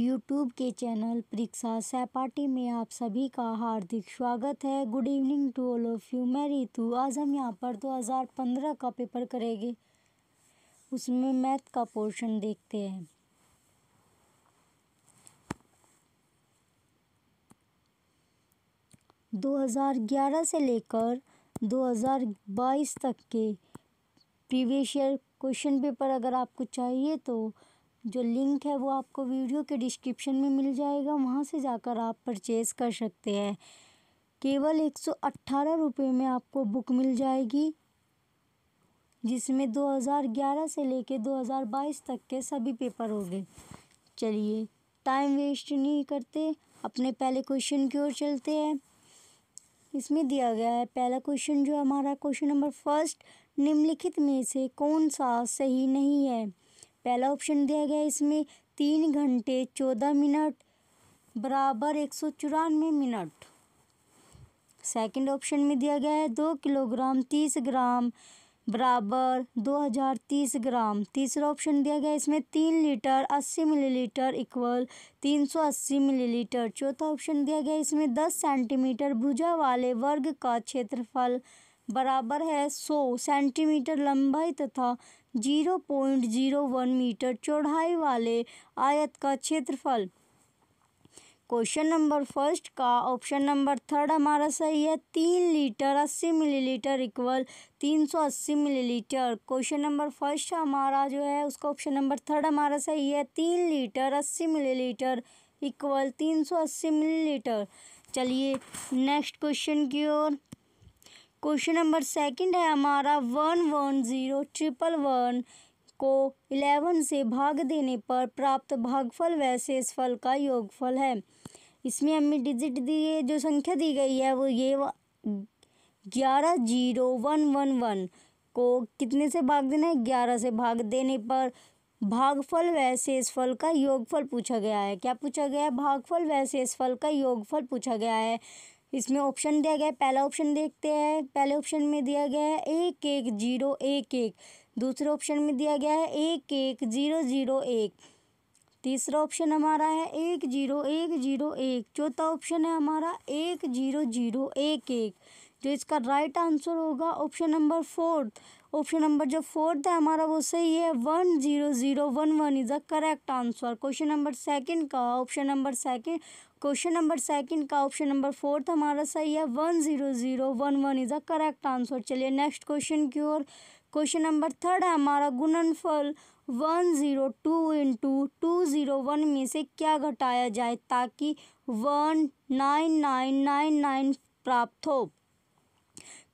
YouTube के channel परीक्षा सहपाठी में आप सभी का हार्दिक स्वागत है good evening to all of you मैं रितु आज हम यहाँ पर 2015 का पेपर करेंगे उसमें मैथ का पोर्शन देखते हैं दो हज़ार ग्यारह से लेकर दो हज़ार बाईस तक के प्रीवियस ईयर क्वेश्चन पेपर अगर आपको चाहिए तो जो लिंक है वो आपको वीडियो के डिस्क्रिप्शन में मिल जाएगा वहाँ से जाकर आप परचेज़ कर सकते हैं केवल एक सौ अट्ठारह रुपये में आपको बुक मिल जाएगी जिसमें 2011 से हज़ार 2022 तक के सभी पेपर होंगे चलिए टाइम वेस्ट नहीं करते अपने पहले क्वेश्चन की ओर चलते हैं इसमें दिया गया है पहला क्वेश्चन जो हमारा क्वेश्चन नंबर फर्स्ट निम्नलिखित में से कौन सा सही नहीं है पहला ऑप्शन दिया गया है इसमें तीन घंटे चौदह मिनट बराबर एक सौ चौरानवे मिनट सेकंड ऑप्शन में दिया गया है दो किलोग्राम तीस ग्राम बराबर दो हज़ार तीस ग्राम तीसरा ऑप्शन दिया गया इसमें तीन लीटर अस्सी मिलीलीटर इक्वल तीन सौ अस्सी मिलीलीटर चौथा ऑप्शन दिया गया इसमें दस सेंटीमीटर भुजा वाले वर्ग का क्षेत्रफल बराबर है सौ सेंटीमीटर लंबाई तथा 0.01 मीटर चौड़ाई वाले आयत का क्षेत्रफल क्वेश्चन नंबर फर्स्ट का ऑप्शन नंबर थर्ड हमारा सही है तीन लीटर अस्सी मिलीलीटर इक्वल तीन सौ अस्सी मिलीलीटर क्वेश्चन नंबर फर्स्ट हमारा जो है उसका ऑप्शन नंबर थर्ड हमारा सही है तीन लीटर अस्सी मिलीलीटर इक्वल तीन सौ अस्सी मिलीलीटर चलिए नेक्स्ट क्वेश्चन की ओर क्वेश्चन नंबर सेकंड है हमारा one one zero triple one को इलेवन से भाग देने पर प्राप्त भागफल वैसे इस फल का योगफल है इसमें हमें डिजिट दिए जो संख्या दी गई है वो ये ग्यारह जीरो वन वन वन को कितने से भाग देना है ग्यारह से भाग देने पर भागफल वैसे इस फल का योगफल पूछा गया है क्या पूछा गया है भागफल इस फल का योगफल पूछा गया है इसमें ऑप्शन दिया गया है पहला ऑप्शन देखते हैं पहले ऑप्शन में दिया गया है एक एक जीरो एक एक दूसरे ऑप्शन में दिया गया है एक एक जीरो जीरो एक तीसरा ऑप्शन हमारा है एक जीरो एक जीरो एक चौथा ऑप्शन है हमारा एक जीरो जीरो एक एक तो जो इसका राइट आंसर होगा option number fourth option number जो फोर्थ है हमारा वो सही है one zero zero one one is the correct answer question number second का option number second question number second का ऑप्शन नंबर फोर्थ तो हमारा सही है one zero zero one one is a correct answer चलिए नेक्स्ट क्वेश्चन की ओर question number third है हमारा गुणनफल one zero two into two zero one में से क्या घटाया जाए ताकि one nine nine nine nine प्राप्त हो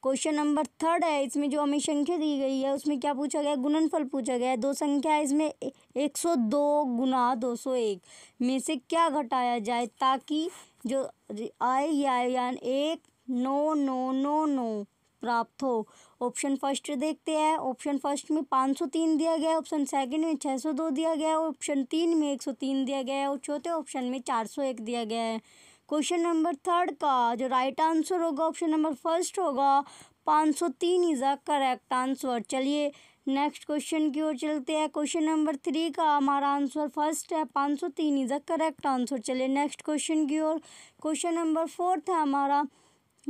क्वेश्चन नंबर थर्ड है इसमें जो हमें संख्या दी गई है उसमें क्या पूछा गया गुणनफल पूछा गया है दो संख्या है इसमें एक सौ दो गुना दो सौ एक में से क्या घटाया जाए ताकि जो आए या यान एक नौ नौ नौ नौ प्राप्त हो ऑप्शन फर्स्ट देखते हैं ऑप्शन फर्स्ट में पाँच सौ तीन दिया गया ऑप्शन सेकंड में छः सौ दो दिया गया है ऑप्शन तीन में एक सौ तीन दिया गया है और चौथे ऑप्शन में चार सौ एक दिया गया है क्वेश्चन नंबर थर्ड का जो राइट आंसर होगा ऑप्शन नंबर फर्स्ट होगा पाँच तीन इज़ अ करेक्ट आंसर चलिए नेक्स्ट क्वेश्चन की ओर चलते हैं क्वेश्चन नंबर थ्री का हमारा आंसर फर्स्ट है पाँच सौ तीन इज़ अ करेक्ट आंसर चलिए नेक्स्ट क्वेश्चन की ओर क्वेश्चन नंबर फोर्थ है हमारा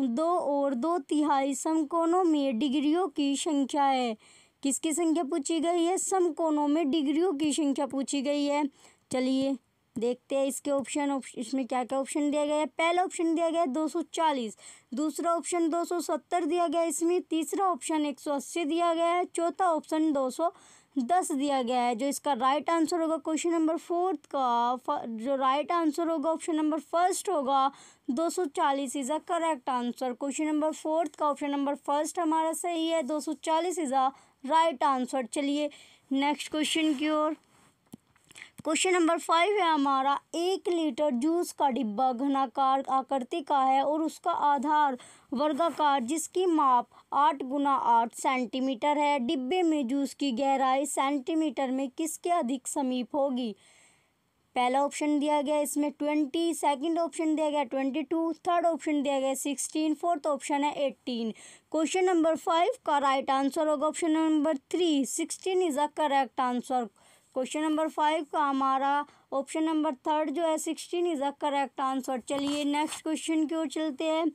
दो और दो तिहाई समकोणों में डिग्रियों की संख्या है किसकी संख्या पूछी गई है समकोणों में डिग्रियों की संख्या पूछी गई है चलिए देखते हैं इसके ऑप्शन इसमें क्या क्या ऑप्शन दिया गया है पहला ऑप्शन दिया गया है चालीस दूसरा ऑप्शन दो सौ सत्तर दिया गया है इसमें तीसरा ऑप्शन एक सौ अस्सी दिया गया है चौथा ऑप्शन दो सौ दस दिया गया है जो इसका राइट आंसर होगा क्वेश्चन नंबर फोर्थ का जो राइट आंसर होगा ऑप्शन नंबर फर्स्ट होगा दो चालीस is a correct answer question number fourth का ऑप्शन नंबर फर्स्ट हमारा सही है दो चालीस इज़ अ राइट आंसर चलिए नेक्स्ट क्वेश्चन की ओर क्वेश्चन नंबर फाइव है हमारा एक लीटर जूस का डिब्बा घनाकार आकृति का है और उसका आधार वर्गाकार जिसकी माप आठ गुना आठ सेंटीमीटर है डिब्बे में जूस की गहराई सेंटीमीटर में किसके अधिक समीप होगी पहला ऑप्शन दिया गया इसमें ट्वेंटी सेकंड ऑप्शन दिया गया ट्वेंटी टू थर्ड ऑप्शन दिया गया सिक्सटीन फोर्थ ऑप्शन है एट्टीन क्वेश्चन नंबर फाइव का राइट आंसर होगा option number three sixteen is a correct answer question number five का हमारा ऑप्शन नंबर थर्ड जो है sixteen is a correct answer चलिए नेक्स्ट क्वेश्चन की ओर चलते हैं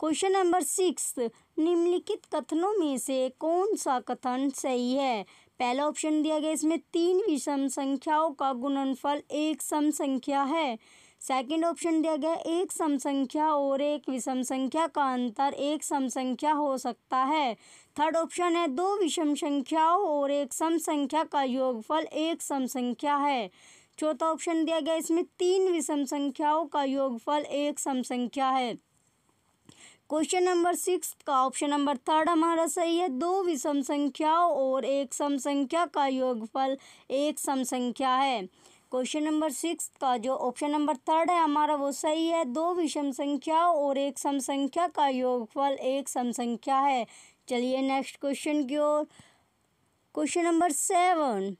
क्वेश्चन नंबर सिक्स निम्नलिखित कथनों में से कौन सा कथन सही है पहला ऑप्शन दिया गया इसमें तीन विषम संख्याओं का गुणनफल एक सम संख्या है सेकंड ऑप्शन दिया गया एक सम संख्या और एक विषम संख्या का अंतर एक सम संख्या हो सकता है थर्ड ऑप्शन है दो विषम संख्याओं और एक सम संख्या का योगफल एक सम संख्या है चौथा ऑप्शन दिया गया इसमें तीन विषम संख्याओं का योगफल एक सम संख्या है क्वेश्चन नंबर सिक्स का ऑप्शन नंबर थर्ड हमारा सही है दो विषम संख्याओं और एक सम संख्या का योगफल एक सम संख्या है क्वेश्चन नंबर सिक्स का जो ऑप्शन नंबर थर्ड है हमारा वो सही है दो विषम संख्याओं और एक सम संख्या का योगफल एक सम संख्या है चलिए नेक्स्ट क्वेश्चन की ओर question number seven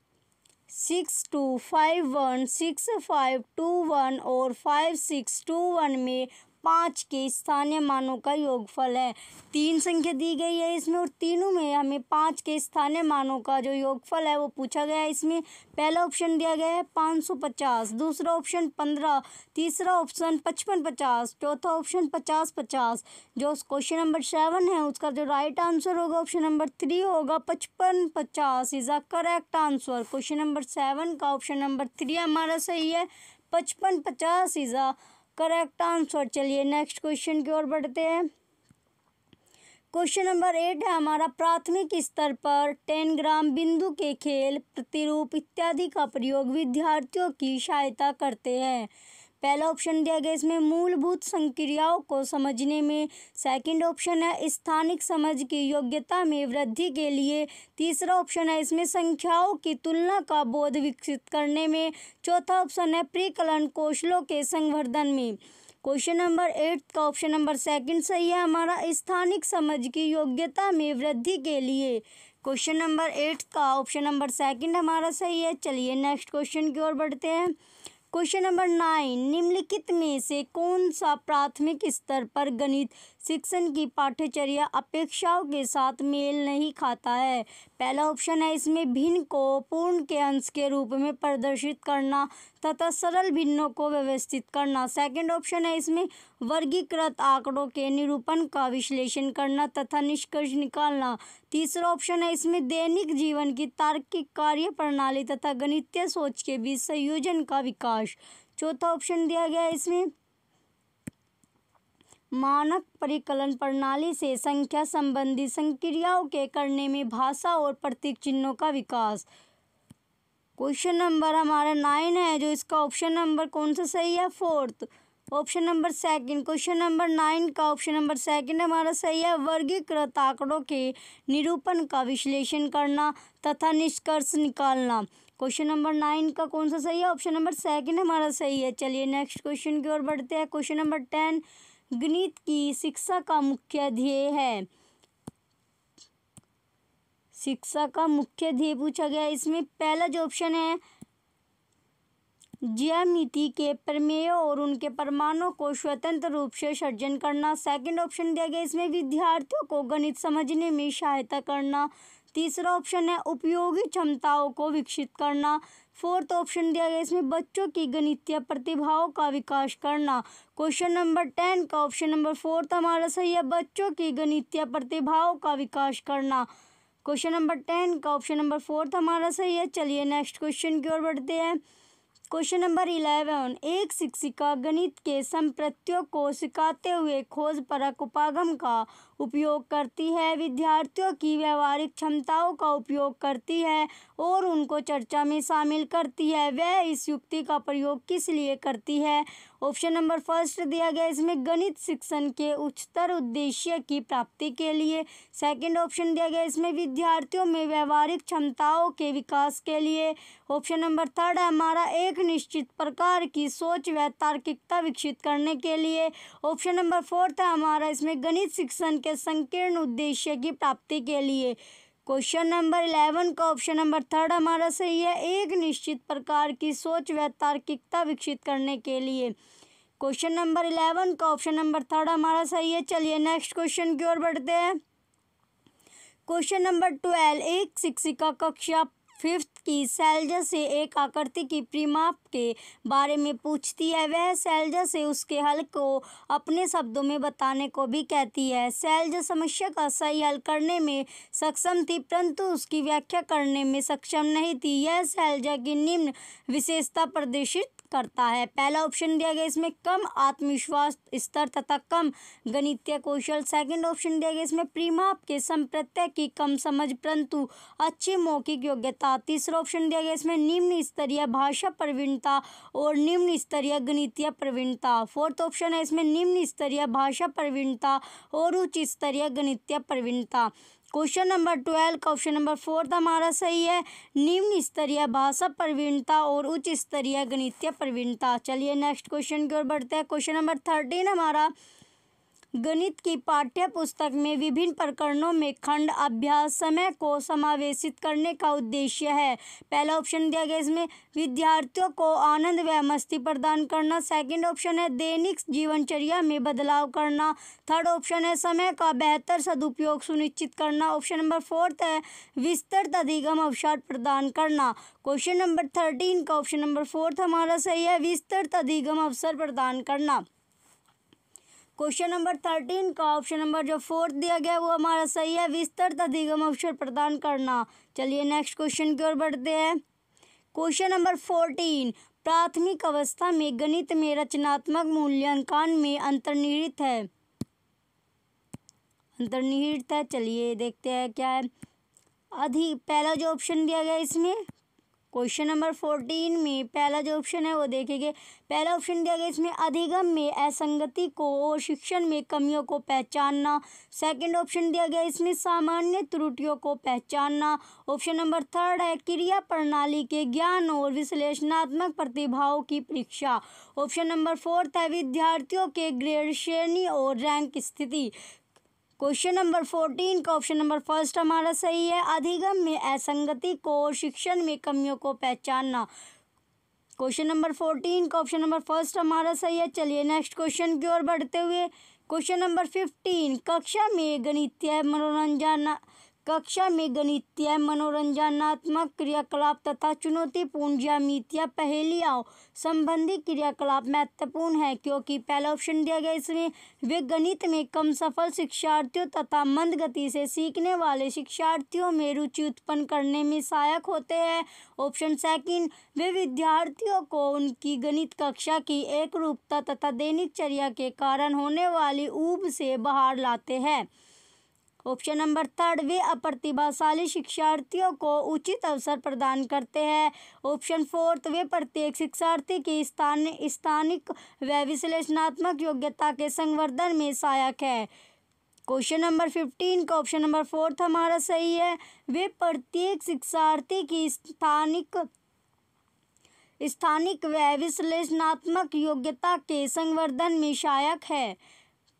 six two five one six five two one और फाइव सिक्स टू वन में पाँच के स्थानीय मानों का योगफल है तीन संख्या दी गई है इसमें और तीनों में हमें पाँच के स्थानीय मानों का जो योगफल है वो पूछा गया है इसमें पहला ऑप्शन दिया गया है पाँच सौ पचास दूसरा ऑप्शन पंद्रह तीसरा ऑप्शन पचपन पचास चौथा ऑप्शन पचास पचास जो क्वेश्चन नंबर सेवन है उसका जो राइट आंसर होगा ऑप्शन नंबर थ्री होगा पचपन पचास is a correct answer question number seven का ऑप्शन नंबर थ्री हमारा सही है पचपन पचास इज़ अ करेक्ट आंसर चलिए नेक्स्ट क्वेश्चन की ओर बढ़ते हैं क्वेश्चन नंबर एट है हमारा प्राथमिक स्तर पर टेन ग्राम बिंदु के खेल प्रतिरूप इत्यादि का प्रयोग विद्यार्थियों की सहायता करते हैं पहला ऑप्शन दिया गया इसमें मूलभूत संक्रियाओं को समझने में सेकंड ऑप्शन है स्थानिक समझ की योग्यता में वृद्धि के लिए तीसरा ऑप्शन है इसमें संख्याओं की तुलना का बोध विकसित करने में चौथा ऑप्शन है प्रिकलन कौशलों के संवर्धन में क्वेश्चन नंबर एट का ऑप्शन नंबर सेकंड सही है हमारा स्थानिक समझ की योग्यता में वृद्धि के लिए क्वेश्चन नंबर एट का ऑप्शन नंबर सेकंड हमारा सही है चलिए नेक्स्ट क्वेश्चन की ओर बढ़ते हैं क्वेश्चन नंबर नाइन निम्नलिखित में से कौन सा प्राथमिक स्तर पर गणित शिक्षण की पाठ्यचर्या अपेक्षाओं के साथ मेल नहीं खाता है पहला ऑप्शन है इसमें भिन्न को पूर्ण के अंश के रूप में प्रदर्शित करना तथा सरल भिन्नों को व्यवस्थित करना सेकंड ऑप्शन है इसमें वर्गीकृत आंकड़ों के निरूपण का विश्लेषण करना तथा निष्कर्ष निकालना तीसरा ऑप्शन है इसमें दैनिक जीवन की तार्किक कार्य प्रणाली तथा गणितीय सोच के बीच संयोजन का विकास चौथा ऑप्शन दिया गया है इसमें मानक परिकलन प्रणाली से संख्या संबंधी संक्रियाओं के करने में भाषा और प्रतीक चिन्हों का विकास क्वेश्चन नंबर हमारा नाइन है जो इसका ऑप्शन नंबर कौन सा सही है fourth option number second question number nine का ऑप्शन नंबर सेकंड हमारा सही है वर्गीकृत आंकड़ों के निरूपण का विश्लेषण करना तथा निष्कर्ष निकालना क्वेश्चन नंबर नाइन का कौन सा सही है ऑप्शन नंबर सेकंड हमारा सही है चलिए नेक्स्ट क्वेश्चन की ओर बढ़ते हैं क्वेश्चन नंबर टेन गणित की शिक्षा का मुख्य ध्येय है शिक्षा का मुख्य ध्येय पूछा गया इसमें पहला जो ऑप्शन है ज्यामिति के प्रमेयों और उनके परमाणुओं को स्वतंत्र रूप से सर्जन करना सेकंड ऑप्शन दिया गया इसमें विद्यार्थियों को गणित समझने में सहायता करना तीसरा ऑप्शन है उपयोगी क्षमताओं को विकसित करना फोर्थ ऑप्शन दिया गया इसमें बच्चों की गणितीय प्रतिभाओं का विकास करना क्वेश्चन नंबर टेन का ऑप्शन नंबर फोर्थ हमारा सही है बच्चों की गणितीय प्रतिभाओं का विकास करना क्वेश्चन नंबर टेन का ऑप्शन नंबर फोर्थ हमारा सही है चलिए नेक्स्ट क्वेश्चन की ओर बढ़ते हैं क्वेश्चन नंबर इलेवन एक शिक्षिका गणित के संप्रत्यों को सिखाते हुए खोज परक उपागम का उपयोग करती है विद्यार्थियों की व्यवहारिक क्षमताओं का उपयोग करती है और उनको चर्चा में शामिल करती है वह इस युक्ति का प्रयोग किस लिए करती है ऑप्शन नंबर फर्स्ट दिया गया इसमें गणित शिक्षण के उच्चतर उद्देश्य की प्राप्ति के लिए सेकंड ऑप्शन दिया गया इसमें विद्यार्थियों में व्यवहारिक क्षमताओं के विकास के लिए ऑप्शन नंबर थर्ड है हमारा एक निश्चित प्रकार की सोच व तार्किकता विकसित करने के लिए ऑप्शन नंबर फोर्थ है हमारा इसमें गणित शिक्षण के संकीर्ण उद्देश्य की प्राप्ति के लिए क्वेश्चन नंबर इलेवन का ऑप्शन नंबर थर्ड हमारा सही है एक निश्चित प्रकार की सोच व तार्किकता विकसित करने के लिए क्वेश्चन नंबर इलेवन का ऑप्शन नंबर थर्ड हमारा सही है चलिए नेक्स्ट क्वेश्चन की ओर बढ़ते हैं क्वेश्चन नंबर ट्वेल्व एक शिक्षिका कक्षा फिफ्थ की सैलजा से एक आकृति की प्रीमाप के बारे में पूछती है वह सैलजा से उसके हल को अपने शब्दों में बताने को भी कहती है सैलजा समस्या का सही हल करने में सक्षम थी परंतु उसकी व्याख्या करने में सक्षम नहीं थी यह सैलजा की निम्न विशेषता प्रदर्शित करता है पहला ऑप्शन दिया गया इसमें कम आत्मविश्वास स्तर तथा कम गणितीय कौशल सेकंड ऑप्शन दिया गया इसमें प्रीमाप के संप्रत्यय की कम समझ परंतु अच्छी मौखिक योग्यता तीसरा ऑप्शन दिया गया इसमें निम्न स्तरीय भाषा प्रवीणता और निम्न स्तरीय गणितीय प्रवीणता फोर्थ ऑप्शन है इसमें निम्न स्तरीय भाषा प्रवीणता और उच्च स्तरीय गणितीय प्रवीणता क्वेश्चन नंबर ट्वेल्व का ऑप्शन नंबर फोर्थ तो हमारा सही है निम्न स्तरीय भाषा प्रवीणता और उच्च स्तरीय गणितीय प्रवीणता चलिए नेक्स्ट क्वेश्चन की ओर बढ़ते हैं क्वेश्चन नंबर थर्टीन हमारा गणित की पाठ्य पुस्तक में विभिन्न प्रकरणों में खंड अभ्यास समय को समावेशित करने का उद्देश्य है पहला ऑप्शन दिया गया इसमें विद्यार्थियों को आनंद व मस्ती प्रदान करना सेकंड ऑप्शन है दैनिक जीवनचर्या में बदलाव करना थर्ड ऑप्शन है समय का बेहतर सदुपयोग सुनिश्चित करना ऑप्शन नंबर फोर्थ है विस्तृत अधिगम अवसर प्रदान करना क्वेश्चन नंबर थर्टीन का ऑप्शन नंबर फोर्थ हमारा सही है विस्तृत अधिगम अवसर प्रदान करना क्वेश्चन नंबर थर्टीन का ऑप्शन नंबर जो फोर्थ दिया गया वो हमारा सही है विस्तृत अधिगम अवसर प्रदान करना चलिए नेक्स्ट क्वेश्चन की ओर बढ़ते हैं क्वेश्चन नंबर फोर्टीन प्राथमिक अवस्था में गणित में रचनात्मक मूल्यांकन में अंतर्निहित है अंतर्निहित है चलिए देखते हैं क्या है अधिक पहला जो ऑप्शन दिया गया इसमें क्वेश्चन नंबर फोर्टीन में पहला जो ऑप्शन है वो देखेंगे पहला ऑप्शन दिया गया इसमें अधिगम में असंगति को और शिक्षण में कमियों को पहचानना सेकंड ऑप्शन दिया गया इसमें सामान्य त्रुटियों को पहचानना ऑप्शन नंबर थर्ड है क्रिया प्रणाली के ज्ञान और विश्लेषणात्मक प्रतिभाओं की परीक्षा ऑप्शन नंबर फोर्थ है विद्यार्थियों के ग्रेड श्रेणी और रैंक स्थिति क्वेश्चन नंबर फोर्टीन का ऑप्शन नंबर फर्स्ट हमारा सही है अधिगम में असंगति को शिक्षण में कमियों को पहचानना क्वेश्चन नंबर फोर्टीन का ऑप्शन नंबर फर्स्ट हमारा सही है चलिए नेक्स्ट क्वेश्चन की ओर बढ़ते हुए क्वेश्चन नंबर फिफ्टीन कक्षा में गणितीय मनोरंजन कक्षा में गणितीय मनोरंजनात्मक क्रियाकलाप तथा चुनौतीपूर्ण ज्यामितीय पहेलियाओं संबंधी क्रियाकलाप महत्वपूर्ण है क्योंकि पहला ऑप्शन दिया गया इसमें वे गणित में कम सफल शिक्षार्थियों तथा मंद गति से सीखने वाले शिक्षार्थियों में रुचि उत्पन्न करने में सहायक होते हैं ऑप्शन सेकंड वे विद्यार्थियों को उनकी गणित कक्षा की एक तथा दैनिक चर्या के कारण होने वाली ऊब से बाहर लाते हैं ऑप्शन नंबर थर्ड वे अप्रतिभाशाली शिक्षार्थियों को उचित अवसर प्रदान करते हैं ऑप्शन फोर्थ वे प्रत्येक शिक्षार्थी की स्थान स्थानिक व विश्लेषणात्मक योग्यता के संवर्धन में सहायक है क्वेश्चन नंबर फिफ्टीन का ऑप्शन नंबर फोर्थ हमारा सही है वे प्रत्येक शिक्षार्थी की स्थानिक स्थानिक व विश्लेषणात्मक योग्यता के संवर्धन में सहायक है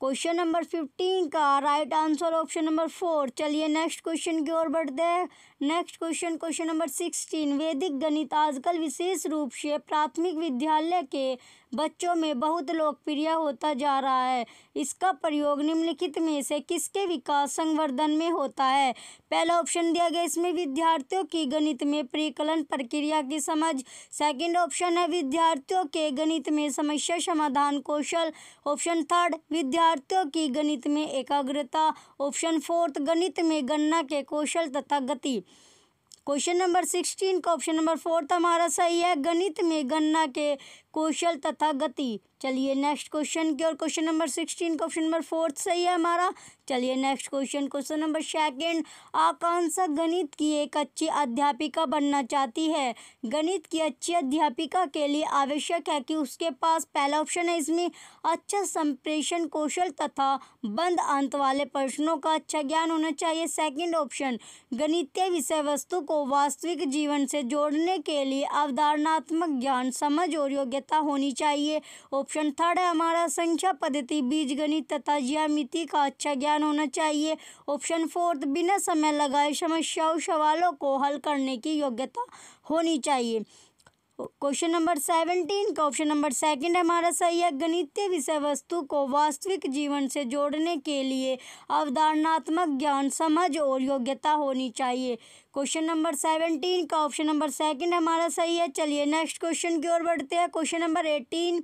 क्वेश्चन नंबर फिफ्टीन का right answer option number four चलिए नेक्स्ट क्वेश्चन की ओर बढ़ते हैं next question question number sixteen वैदिक गणित आजकल विशेष रूप से प्राथमिक विद्यालय के बच्चों में बहुत लोकप्रिय होता जा रहा है इसका प्रयोग निम्नलिखित में से किसके विकास संवर्धन में होता है पहला ऑप्शन दिया गया इसमें विद्यार्थियों की गणित में परिकलन प्रक्रिया की समझ सेकंड ऑप्शन है विद्यार्थियों के गणित में समस्या समाधान कौशल ऑप्शन थर्ड विद्यार्थियों की गणित में एकाग्रता ऑप्शन फोर्थ गणित में गणना के कौशल तथा गति क्वेश्चन नंबर सिक्सटीन का ऑप्शन नंबर फोर्थ तो हमारा सही है गणित में गणना के कौशल तथा गति चलिए नेक्स्ट क्वेश्चन की और question number sixteen question number fourth सही है हमारा चलिए next question question number second आकांक्षा गणित की एक अच्छी अध्यापिका बनना चाहती है गणित की अच्छी अध्यापिका के लिए आवश्यक है कि उसके पास पहला ऑप्शन है इसमें अच्छा संप्रेषण कौशल तथा बंद अंत वाले प्रश्नों का अच्छा ज्ञान होना चाहिए सेकेंड ऑप्शन गणितीय विषय वस्तु को वास्तविक जीवन से जोड़ने के लिए अवधारणात्मक ज्ञान समझ और योग्यता सहायता होनी चाहिए ऑप्शन थर्ड है हमारा संख्या पद्धति बीज गणित तथा ज्यामिति का अच्छा ज्ञान होना चाहिए ऑप्शन फोर्थ बिना समय लगाए समस्याओं सवालों को हल करने की योग्यता होनी चाहिए क्वेश्चन नंबर सेवनटीन का ऑप्शन नंबर सेकंड हमारा सही है गणितीय विषय वस्तु को वास्तविक जीवन से जोड़ने के लिए अवधारणात्मक ज्ञान समझ और योग्यता होनी चाहिए क्वेश्चन नंबर सेवनटीन का ऑप्शन नंबर सेकंड हमारा सही है चलिए नेक्स्ट क्वेश्चन की ओर बढ़ते हैं क्वेश्चन नंबर एटीन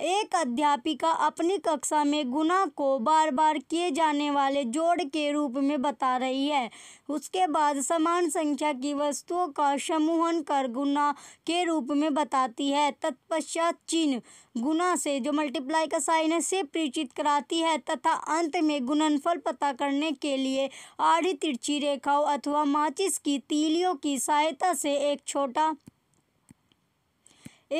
एक अध्यापिका अपनी कक्षा में गुना को बार बार किए जाने वाले जोड़ के रूप में बता रही है उसके बाद समान संख्या की वस्तुओं का समूहन कर गुना के रूप में बताती है तत्पश्चात चिन्ह गुना से जो मल्टीप्लाई का साइन है से परिचित कराती है तथा अंत में गुणनफल पता करने के लिए आढ़ी तिरछी रेखाओं अथवा माचिस की तीलियों की सहायता से एक छोटा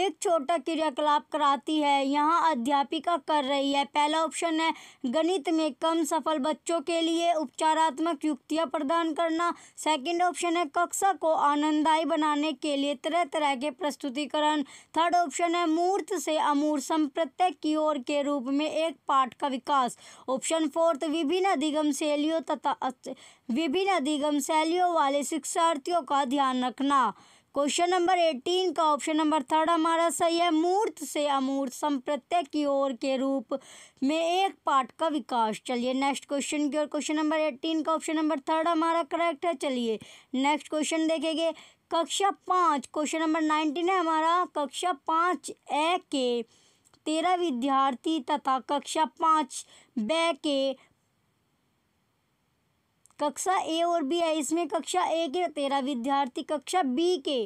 एक छोटा क्रियाकलाप कराती है यहाँ अध्यापिका कर रही है पहला ऑप्शन है गणित में कम सफल बच्चों के लिए उपचारात्मक युक्तियाँ प्रदान करना सेकंड ऑप्शन है कक्षा को आनंददायी बनाने के लिए तरह तरह के प्रस्तुतिकरण थर्ड ऑप्शन है मूर्त से अमूर संप्रत्य की ओर के रूप में एक पाठ का विकास ऑप्शन फोर्थ विभिन्न अधिगम शैलियों तथा विभिन्न अधिगम शैलियों वाले शिक्षार्थियों का ध्यान रखना क्वेश्चन नंबर एटीन का ऑप्शन नंबर थर्ड हमारा सही है मूर्त से अमूर्त संप्रत्यय की ओर के रूप में एक पार्ट का विकास चलिए नेक्स्ट क्वेश्चन की ओर क्वेश्चन नंबर एटीन का ऑप्शन नंबर थर्ड हमारा करेक्ट है चलिए नेक्स्ट क्वेश्चन देखेंगे कक्षा पाँच क्वेश्चन नंबर नाइनटीन है हमारा कक्षा पाँच ए के तेरह विद्यार्थी तथा कक्षा पाँच बे के कक्षा ए और बी है इसमें कक्षा ए के तेरह विद्यार्थी कक्षा बी के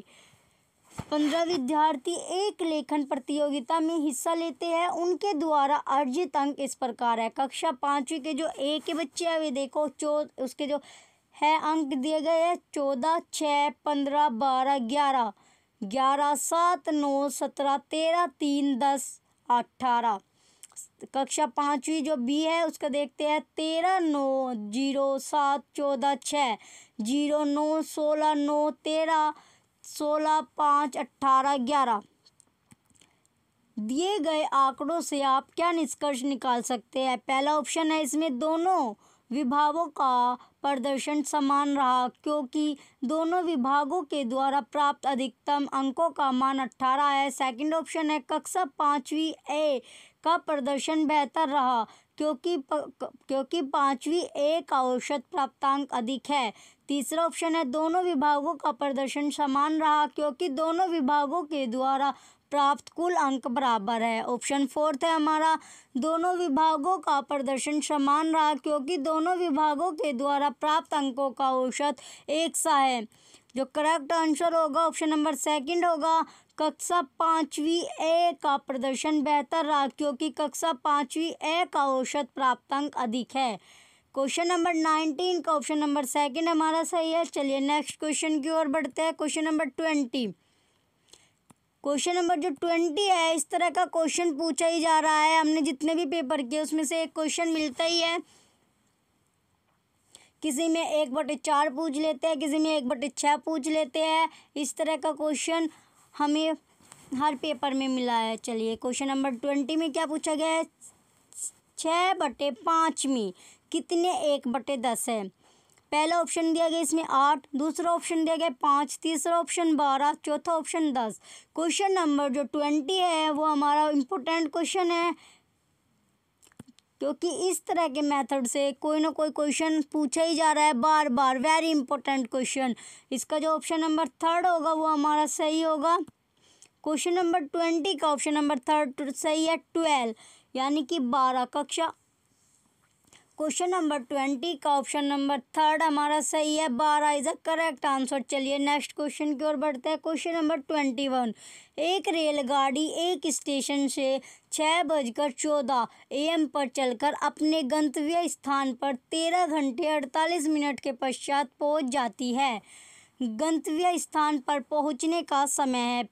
पंद्रह विद्यार्थी एक लेखन प्रतियोगिता में हिस्सा लेते हैं उनके द्वारा अर्जित अंक इस प्रकार है कक्षा पाँचवीं के जो ए के बच्चे हैं वे देखो चौ उसके जो है अंक दिए गए हैं चौदह छः पंद्रह बारह ग्यारह ग्यारह सात नौ सत्रह तेरह तीन दस अठारह कक्षा पाँचवीं जो बी है उसका देखते हैं तेरह नौ जीरो सात चौदह छः जीरो नौ सोलह नौ तेरह सोलह पाँच अट्ठारह ग्यारह दिए गए आंकड़ों से आप क्या निष्कर्ष निकाल सकते हैं पहला ऑप्शन है इसमें दोनों विभागों का प्रदर्शन समान रहा क्योंकि दोनों विभागों के द्वारा प्राप्त अधिकतम अंकों का मान अट्ठारह है सेकंड ऑप्शन है कक्षा पाँचवीं ए का प्रदर्शन बेहतर रहा क्योंकि क्योंकि पांचवी ए का औसत प्राप्तांक अधिक है तीसरा ऑप्शन है दोनों विभागों का प्रदर्शन समान रहा क्योंकि दोनों विभागों के द्वारा प्राप्त कुल अंक बराबर है ऑप्शन फोर्थ है हमारा दोनों विभागों का प्रदर्शन समान रहा क्योंकि दोनों विभागों के द्वारा प्राप्त अंकों का औसत एक सा है जो करेक्ट आंसर होगा ऑप्शन नंबर सेकंड होगा कक्षा पाँचवीं ए का प्रदर्शन बेहतर रहा क्योंकि कक्षा पाँचवीं ए का औसत प्राप्त अंक अधिक है क्वेश्चन नंबर नाइनटीन का ऑप्शन नंबर सेकंड हमारा सही है चलिए नेक्स्ट क्वेश्चन की ओर बढ़ते हैं question number twenty question number जो ट्वेंटी है इस तरह का क्वेश्चन पूछा ही जा रहा है हमने जितने भी पेपर किए उसमें से एक क्वेश्चन मिलता ही है किसी में एक बटे चार पूछ लेते हैं किसी में एक बटे छः पूछ लेते हैं इस तरह का क्वेश्चन हमें हर पेपर में मिला है चलिए क्वेश्चन नंबर ट्वेंटी में क्या पूछा गया है छः बटे पाँच में कितने एक बटे दस है पहला ऑप्शन दिया गया इसमें आठ दूसरा ऑप्शन दिया गया पाँच तीसरा ऑप्शन बारह चौथा ऑप्शन दस क्वेश्चन नंबर जो ट्वेंटी है वो हमारा इम्पोर्टेंट क्वेश्चन है क्योंकि इस तरह के मेथड से कोई ना कोई क्वेश्चन पूछा ही जा रहा है बार बार वेरी इंपॉर्टेंट क्वेश्चन इसका जो ऑप्शन नंबर थर्ड होगा वो हमारा सही होगा क्वेश्चन नंबर ट्वेंटी का ऑप्शन नंबर थर्ड सही है ट्वेल्व यानी कि बारह कक्षा क्वेश्चन नंबर ट्वेंटी का ऑप्शन नंबर थर्ड हमारा सही है बारह इज अ करेक्ट आंसर चलिए नेक्स्ट क्वेश्चन की ओर बढ़ते हैं क्वेश्चन नंबर ट्वेंटी वन एक रेलगाड़ी एक स्टेशन से छः बजकर चौदह ए एम पर चलकर अपने गंतव्य स्थान पर तेरह घंटे अड़तालीस मिनट के पश्चात पहुंच जाती है गंतव्य स्थान पर पहुंचने का समय है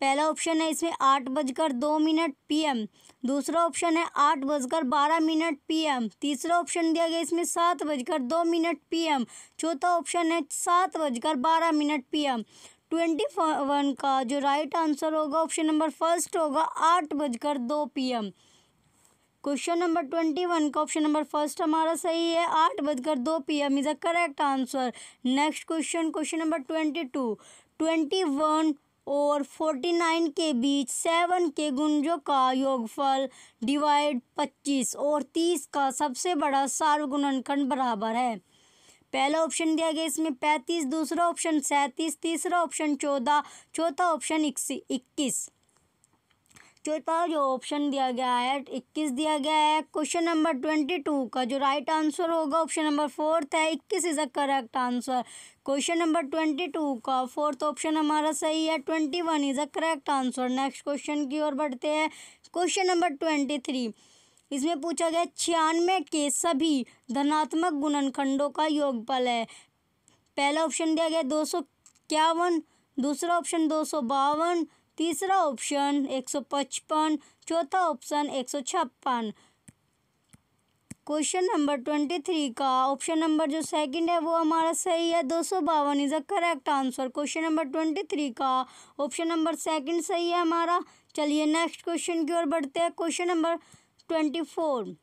पहला ऑप्शन है इसमें आठ बजकर दो मिनट एम दूसरा ऑप्शन है आठ बजकर बारह मिनट पीएम तीसरा ऑप्शन दिया गया इसमें सात बजकर दो मिनट पीएम चौथा ऑप्शन है सात बजकर बारह मिनट पीएम ट्वेंटी वन का जो राइट आंसर होगा ऑप्शन नंबर फर्स्ट होगा आठ बजकर दो PM question number twenty one का ऑप्शन नंबर फर्स्ट हमारा सही है आठ बजकर दो P M is a correct answer next question question number twenty two twenty one और 49 के बीच 7 के गुंजों का योगफल डिवाइड 25 और 30 का सबसे बड़ा सार्वगुणनखंड बराबर है पहला ऑप्शन दिया गया इसमें 35 दूसरा ऑप्शन सैंतीस तीसरा ऑप्शन चौदह चौथा ऑप्शन इक्कीस चौथा जो ऑप्शन दिया गया है इक्कीस दिया गया है क्वेश्चन नंबर ट्वेंटी टू का जो राइट आंसर होगा ऑप्शन नंबर फोर्थ है इक्कीस is a correct answer question number twenty two का फोर्थ ऑप्शन हमारा सही है twenty one is a correct answer next question की ओर बढ़ते हैं क्वेश्चन नंबर ट्वेंटी थ्री इसमें पूछा गया छियानवे के सभी धनात्मक गुणनखंडों का योगफल है पहला ऑप्शन दिया गया दो सौ इक्यावन दूसरा ऑप्शन दो सौ बावन तीसरा ऑप्शन 155 चौथा ऑप्शन छप्पन क्वेश्चन नंबर ट्वेंटी थ्री का ऑप्शन नंबर जो सेकंड है वो हमारा सही है दो सौ बावन is a correct answer question number twenty three का ऑप्शन नंबर सेकंड सही है हमारा चलिए नेक्स्ट क्वेश्चन की ओर बढ़ते हैं question number twenty four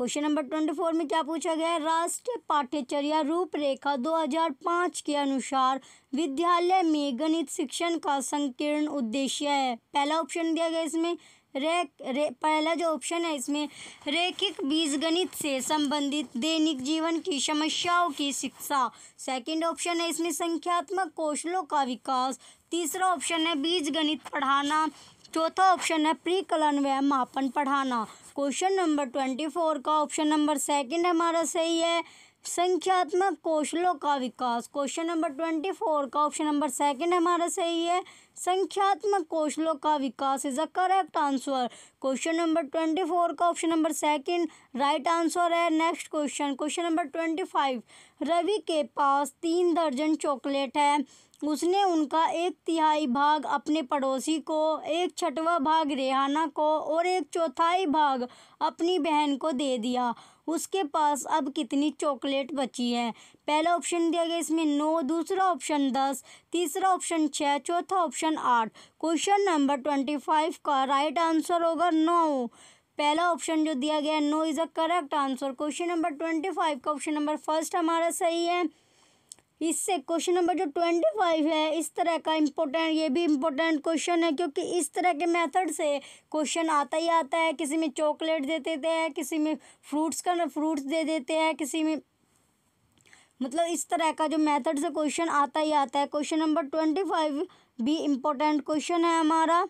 question number twenty four में क्या पूछा गया है राष्ट्रीय पाठ्यचर्या रूपरेखा 2005 के अनुसार विद्यालय में गणित शिक्षण का संकीर्ण उद्देश्य है पहला ऑप्शन दिया गया इसमें रे, रे, पहला जो ऑप्शन है इसमें रेखिक बीजगणित से संबंधित दैनिक जीवन की समस्याओं की शिक्षा सेकंड ऑप्शन है इसमें संख्यात्मक कौशलों का विकास तीसरा ऑप्शन है बीजगणित पढ़ाना चौथा ऑप्शन है प्रीकलन व मापन पढ़ाना क्वेश्चन नंबर ट्वेंटी फोर का ऑप्शन नंबर सेकंड हमारा सही है संख्यात्मक कौशलों का विकास क्वेश्चन नंबर ट्वेंटी फोर का ऑप्शन नंबर सेकंड हमारा सही है संख्यात्मक कौशलों का विकास is a correct answer question number twenty four का option number second right answer है next question question number twenty five Ravi के पास तीन दर्जन चॉकलेट है उसने उनका एक तिहाई भाग अपने पड़ोसी को एक छठवा भाग रेहाना को और एक चौथाई भाग अपनी बहन को दे दिया उसके पास अब कितनी चॉकलेट बची है पहला ऑप्शन दिया गया इसमें नौ दूसरा ऑप्शन दस तीसरा ऑप्शन छः चौथा ऑप्शन आठ क्वेश्चन नंबर ट्वेंटी फाइव का राइट आंसर होगा नौ पहला ऑप्शन जो दिया गया है नो is a correct answer question number twenty five का ऑप्शन नंबर फर्स्ट हमारा सही है इससे क्वेश्चन नंबर जो ट्वेंटी फाइव है इस तरह का इम्पोर्टेंट ये भी इम्पोर्टेंट क्वेश्चन है क्योंकि इस तरह के मेथड से क्वेश्चन आता ही आता है किसी में चॉकलेट दे देते हैं किसी में फ्रूट्स का फ्रूट्स दे देते हैं किसी में मतलब इस तरह का जो मेथड से क्वेश्चन आता ही आता है क्वेश्चन नंबर ट्वेंटी फाइव भी इम्पोर्टेंट क्वेश्चन है हमारा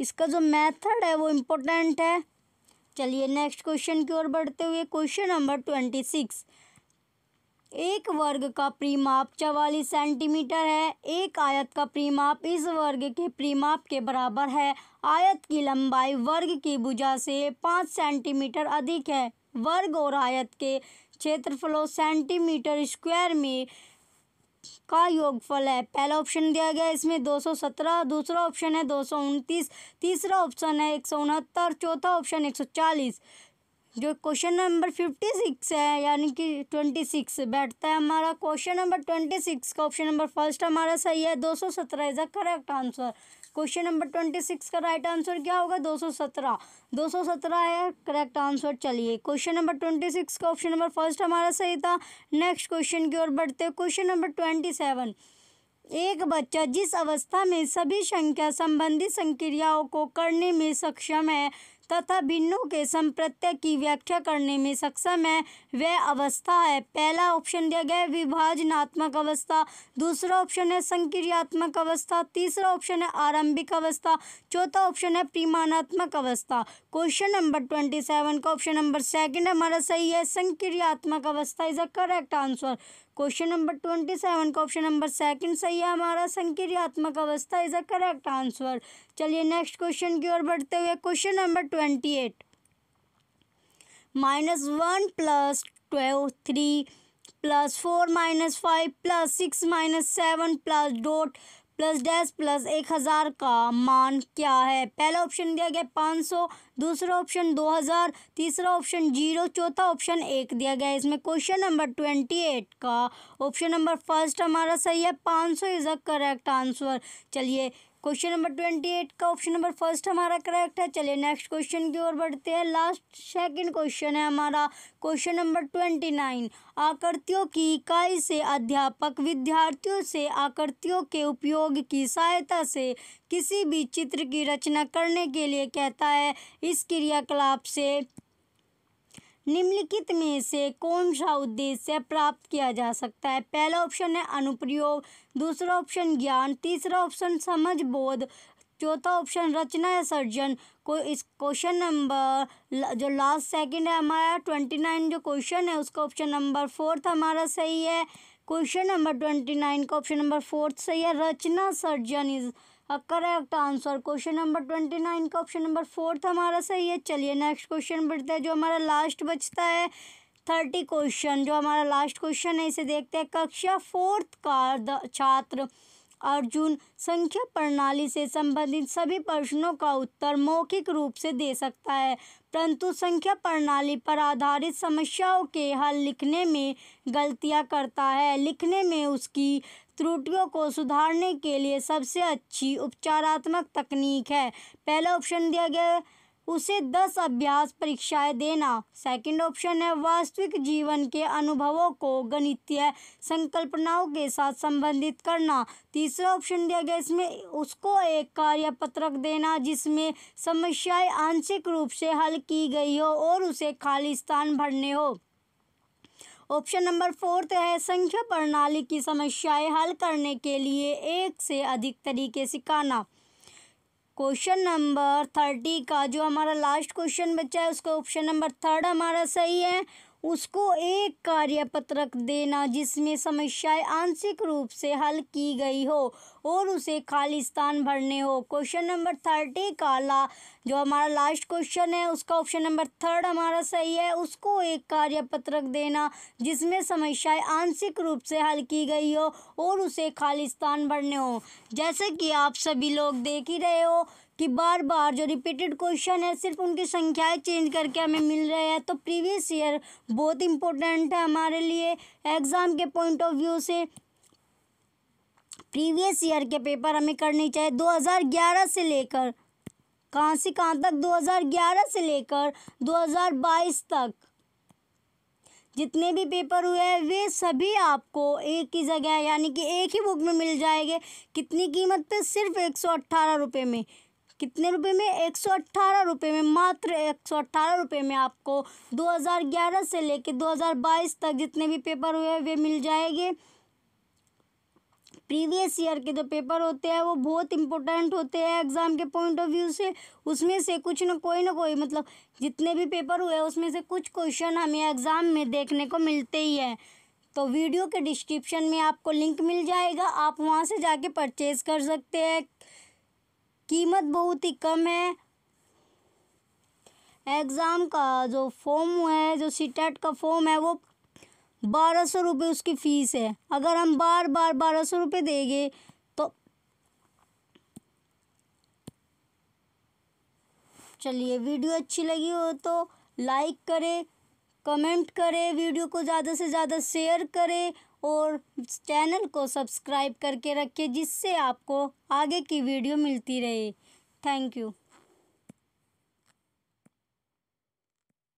इसका जो मेथड है वो इम्पोर्टेंट है चलिए नेक्स्ट क्वेश्चन की ओर बढ़ते हुए क्वेश्चन नंबर ट्वेंटी सिक्स एक वर्ग का परिमाप चवालीस सेंटीमीटर है एक आयत का परिमाप इस वर्ग के परिमाप के बराबर है आयत की लंबाई वर्ग की भुजा से पाँच सेंटीमीटर अधिक है वर्ग और आयत के क्षेत्रफलों सेंटीमीटर स्क्वायर में का योगफल है पहला ऑप्शन दिया गया इसमें 217 दूसरा ऑप्शन है दो तीसरा ऑप्शन है एक चौथा ऑप्शन चालीस जो क्वेश्चन नंबर फिफ्टी सिक्स है यानी कि ट्वेंटी सिक्स बैठता है हमारा क्वेश्चन नंबर ट्वेंटी सिक्स का ऑप्शन नंबर फर्स्ट हमारा सही है दो सौ सत्रह is a correct answer question number twenty six का राइट आंसर क्या होगा दो सौ सत्रह दो सौ सत्रह है करेक्ट आंसर चलिए क्वेश्चन नंबर ट्वेंटी सिक्स का ऑप्शन नंबर फर्स्ट हमारा सही था नेक्स्ट क्वेश्चन की ओर बढ़ते क्वेश्चन नंबर ट्वेंटी सेवन एक बच्चा जिस अवस्था में सभी संख्या संबंधी संक्रियाओं को करने में सक्षम है तथा भिन्नों के संप्रत्यय की व्याख्या करने में सक्षम है वह अवस्था है पहला ऑप्शन दिया गया है विभाजनात्मक अवस्था दूसरा ऑप्शन है संक्रियात्मक अवस्था तीसरा ऑप्शन है आरंभिक अवस्था चौथा ऑप्शन है प्रिमाणात्मक अवस्था क्वेश्चन नंबर ट्वेंटी सेवन का ऑप्शन नंबर सेकेंड हमारा सही है संक्रियात्मक अवस्था is a correct answer question number twenty seven का ऑप्शन नंबर सेकंड सही है हमारा संक्रियात्मक अवस्था इज अ करेक्ट आंसर चलिए नेक्स्ट क्वेश्चन की ओर बढ़ते हुए question number twenty eight minus one plus twelve three plus four minus five plus six minus seven plus dot plus dash plus एक हज़ार का मान क्या है पहला ऑप्शन दिया गया पाँच सौ दूसरा ऑप्शन दो हज़ार तीसरा ऑप्शन जीरो चौथा ऑप्शन एक दिया गया इसमें क्वेश्चन नंबर ट्वेंटी एट का ऑप्शन नंबर फर्स्ट हमारा सही है पाँच सौ इज़ अ करेक्ट आंसर चलिए क्वेश्चन नंबर ट्वेंटी एट का ऑप्शन नंबर फर्स्ट हमारा करेक्ट है चलिए नेक्स्ट क्वेश्चन की ओर बढ़ते हैं लास्ट सेकंड क्वेश्चन है हमारा क्वेश्चन नंबर ट्वेंटी नाइन आकृतियों की इकाई से अध्यापक विद्यार्थियों से आकृतियों के उपयोग की सहायता से किसी भी चित्र की रचना करने के लिए कहता है इस क्रियाकलाप से निम्नलिखित में से कौन सा उद्देश्य प्राप्त किया जा सकता है पहला ऑप्शन है अनुप्रयोग दूसरा ऑप्शन ज्ञान तीसरा ऑप्शन समझ बोध चौथा ऑप्शन रचना या सर्जन को इस क्वेश्चन नंबर जो लास्ट सेकंड है हमारा ट्वेंटी नाइन जो क्वेश्चन है उसका ऑप्शन नंबर फोर्थ हमारा सही है क्वेश्चन नंबर ट्वेंटी नाइन का ऑप्शन नंबर फोर्थ सही है रचना सर्जन is correct answer question number twenty nine का ऑप्शन नंबर फोर्थ हमारा सही है चलिए नेक्स्ट क्वेश्चन बढ़ते हैं जो हमारा लास्ट बचता है थर्टी क्वेश्चन जो हमारा लास्ट क्वेश्चन है इसे देखते हैं कक्षा फोर्थ का छात्र अर्जुन संख्या प्रणाली से संबंधित सभी प्रश्नों का उत्तर मौखिक रूप से दे सकता है परंतु संख्या प्रणाली पर आधारित समस्याओं के हल लिखने में गलतियाँ करता है लिखने में उसकी त्रुटियों को सुधारने के लिए सबसे अच्छी उपचारात्मक तकनीक है पहला ऑप्शन दिया गया उसे दस अभ्यास परीक्षाएं देना सेकंड ऑप्शन है वास्तविक जीवन के अनुभवों को गणितीय संकल्पनाओं के साथ संबंधित करना तीसरा ऑप्शन दिया गया इसमें उसको एक कार्य पत्रक देना जिसमें समस्याएं आंशिक रूप से हल की गई हो और उसे खाली स्थान भरने हो ऑप्शन नंबर फोर्थ है संख्या प्रणाली की समस्याएं हल करने के लिए एक से अधिक तरीके सिखाना क्वेश्चन नंबर थर्टी का जो हमारा लास्ट क्वेश्चन बचा है उसका ऑप्शन नंबर थर्ड हमारा सही है उसको एक कार्यपत्रक देना जिसमें समस्याएं आंशिक रूप से हल की गई हो और उसे खालिस्तान भरने हो क्वेश्चन नंबर थर्टी काला जो हमारा लास्ट क्वेश्चन है उसका ऑप्शन नंबर थर्ड हमारा सही है उसको एक कार्य पत्रक देना जिसमें समस्याएं आंशिक रूप से हल की गई हो और उसे खालिस्तान भरने हो जैसे कि आप सभी लोग देख ही रहे हो कि बार बार जो रिपीटेड क्वेश्चन है सिर्फ उनकी संख्याएं चेंज करके हमें मिल रहे हैं तो प्रीवियस ईयर बहुत इंपॉर्टेंट है हमारे लिए एग्ज़ाम के पॉइंट ऑफ व्यू से प्रीवियस ईयर के पेपर हमें करने चाहिए 2011 से लेकर कहाँ से कहाँ तक 2011 से लेकर 2022 तक जितने भी पेपर हुए हैं वे सभी आपको एक ही जगह यानी कि एक ही बुक में मिल जाएंगे कितनी कीमत पे सिर्फ एक सौ अट्ठारह रुपये में कितने रुपए में एक सौ अट्ठारह रुपये में मात्र एक सौ अट्ठारह रुपये में आपको 2011 से लेकर 2022 तक जितने भी पेपर हुए हैं वे मिल जाएंगे प्रीवियस ईयर के जो पेपर होते हैं वो बहुत इंपॉर्टेंट होते हैं एग्ज़ाम के पॉइंट ऑफ व्यू से उसमें से कुछ ना कोई ना कोई मतलब जितने भी पेपर हुए उसमें से कुछ क्वेश्चन हमें एग्ज़ाम में देखने को मिलते ही हैं तो वीडियो के डिस्क्रिप्शन में आपको लिंक मिल जाएगा आप वहाँ से जाके परचेज़ कर सकते हैं कीमत बहुत ही कम है एग्ज़ाम का जो फॉर्म है जो सीटेट का फॉर्म है वो बारह सौ रुपये उसकी फ़ीस है अगर हम बार बार बारह सौ रुपये देंगे तो चलिए वीडियो अच्छी लगी हो तो लाइक करें कमेंट करें वीडियो को ज़्यादा से ज़्यादा शेयर करें और चैनल को सब्सक्राइब करके रखें जिससे आपको आगे की वीडियो मिलती रहे थैंक यू